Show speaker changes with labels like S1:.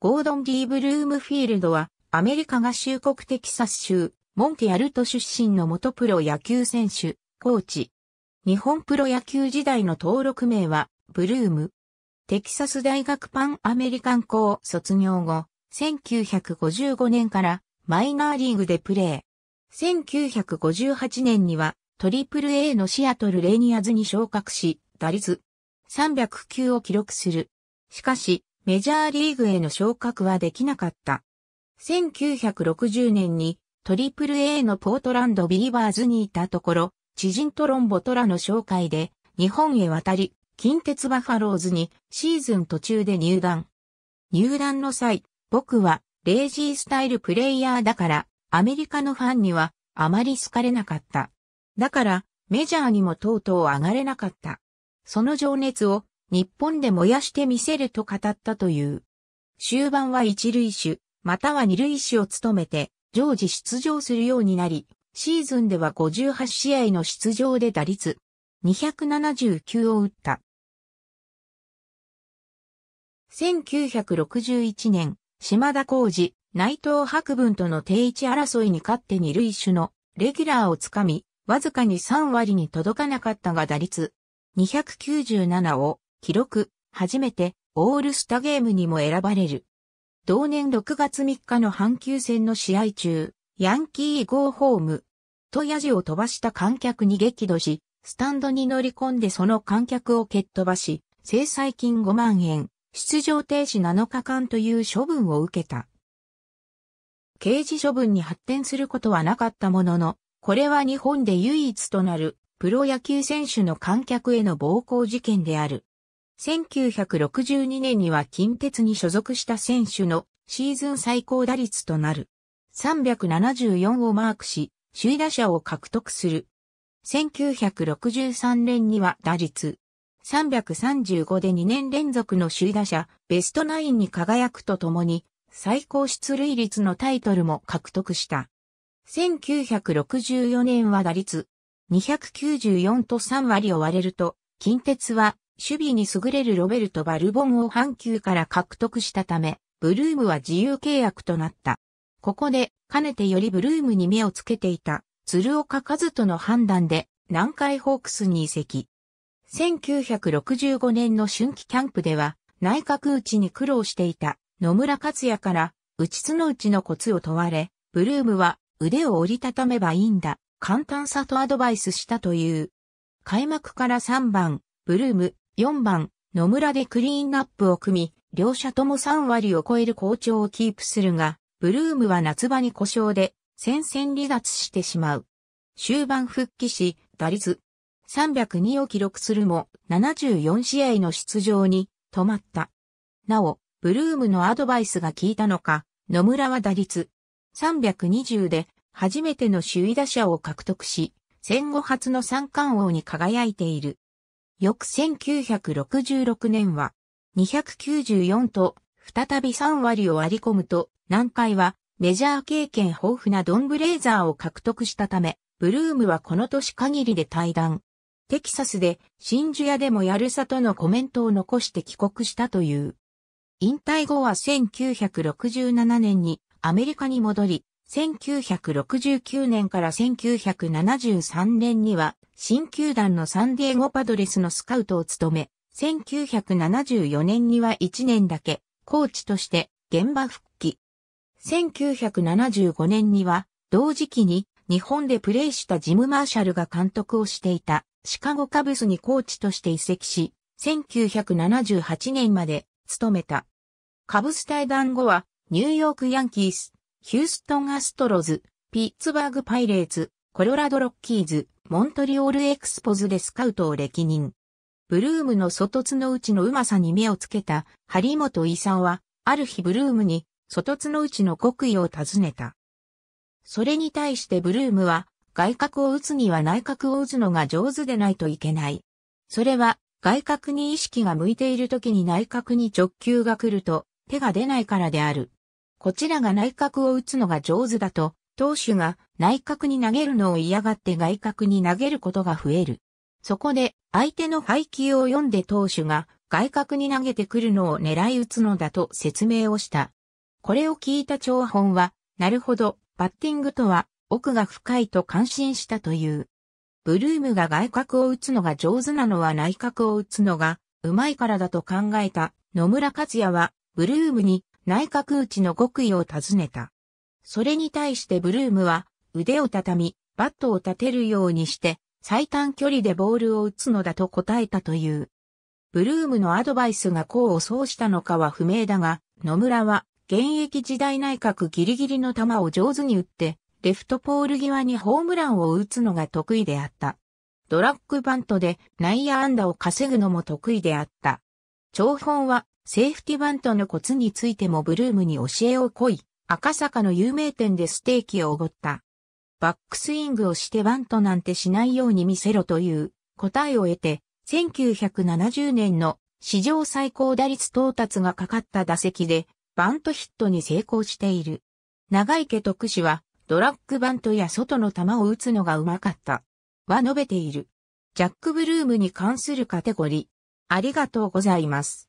S1: ゴードン・ D・ ブルームフィールドは、アメリカ合衆国テキサス州、モンティアルト出身の元プロ野球選手、コーチ。日本プロ野球時代の登録名は、ブルーム。テキサス大学パンアメリカン校卒業後、1955年からマイナーリーグでプレー。1958年には、トリプル A のシアトルレイニアズに昇格し、打率309を記録する。しかし、メジャーリーグへの昇格はできなかった。1960年にトリプル a のポートランドビーバーズにいたところ、知人トロンボトラの紹介で日本へ渡り、近鉄バファローズにシーズン途中で入団。入団の際、僕はレイジースタイルプレイヤーだからアメリカのファンにはあまり好かれなかった。だからメジャーにもとうとう上がれなかった。その情熱を日本で燃やしてみせると語ったという。終盤は一塁手、または二塁手を務めて、常時出場するようになり、シーズンでは58試合の出場で打率279を打った。1961年、島田浩二、内藤博文との定位置争いに勝って二塁手のレギュラーをつかみ、わずかに3割に届かなかったが打率297を記録、初めてオールスターゲームにも選ばれる。同年6月3日の阪急戦の試合中、ヤンキーゴーホーム、とヤジを飛ばした観客に激怒し、スタンドに乗り込んでその観客を蹴っ飛ばし、制裁金5万円、出場停止7日間という処分を受けた。刑事処分に発展することはなかったものの、これは日本で唯一となるプロ野球選手の観客への暴行事件である。1962年には近鉄に所属した選手のシーズン最高打率となる。374をマークし、首位打者を獲得する。1963年には打率335で2年連続の首位打者、ベストナインに輝くとともに、最高出塁率のタイトルも獲得した。1964年は打率294と3割を割れると、近鉄は守備に優れるロベルト・バルボンを阪急から獲得したため、ブルームは自由契約となった。ここで、かねてよりブルームに目をつけていた、鶴岡和人の判断で、南海ホークスに移籍。1965年の春季キャンプでは、内閣打ちに苦労していた野村克也から、打ちつの打ちのコツを問われ、ブルームは腕を折りたためばいいんだ、簡単さとアドバイスしたという。開幕から3番、ブルーム、4番、野村でクリーンナップを組み、両者とも3割を超える好調をキープするが、ブルームは夏場に故障で、戦線離脱してしまう。終盤復帰し、打率302を記録するも、74試合の出場に止まった。なお、ブルームのアドバイスが効いたのか、野村は打率320で初めての首位打者を獲得し、戦後初の三冠王に輝いている。翌1966年は294と再び3割を割り込むと、南海はメジャー経験豊富なドン・ブレイザーを獲得したため、ブルームはこの年限りで退団。テキサスで真珠屋でもやるさとのコメントを残して帰国したという。引退後は1967年にアメリカに戻り、1969年から1973年には、新球団のサンディエゴパドレスのスカウトを務め、1974年には1年だけ、コーチとして現場復帰。1975年には、同時期に日本でプレーしたジム・マーシャルが監督をしていたシカゴカブスにコーチとして移籍し、1978年まで務めた。カブス対談後はニューヨークヤンキース、ヒューストンアストロズ、ピッツバーグパイレーツ、コロラドロッキーズ、モントリオールエクスポズでスカウトを歴任。ブルームの外津のうちのうまさに目をつけた、張本伊佐は、ある日ブルームに、外津のうちの国意を尋ねた。それに対してブルームは、外角を打つには内角を打つのが上手でないといけない。それは、外角に意識が向いている時に内角に直球が来ると、手が出ないからである。こちらが内角を打つのが上手だと、投手が内角に投げるのを嫌がって外角に投げることが増える。そこで相手の配球を読んで投手が外角に投げてくるのを狙い撃つのだと説明をした。これを聞いた長本は、なるほど、バッティングとは奥が深いと感心したという。ブルームが外角を打つのが上手なのは内角を打つのが上手いからだと考えた野村克也はブルームに内閣内の極意を尋ねた。それに対してブルームは腕を畳み、バットを立てるようにして、最短距離でボールを打つのだと答えたという。ブルームのアドバイスが功を奏したのかは不明だが、野村は現役時代内閣ギリギリの球を上手に打って、レフトポール際にホームランを打つのが得意であった。ドラッグバントで内野安打を稼ぐのも得意であった。長本はセーフティバントのコツについてもブルームに教えをこい、赤坂の有名店でステーキをおごった。バックスイングをしてバントなんてしないように見せろという答えを得て、1970年の史上最高打率到達がかかった打席で、バントヒットに成功している。長池徳氏は、ドラッグバントや外の球を打つのがうまかった。は述べている。ジャック・ブルームに関するカテゴリー。ありがとうございます。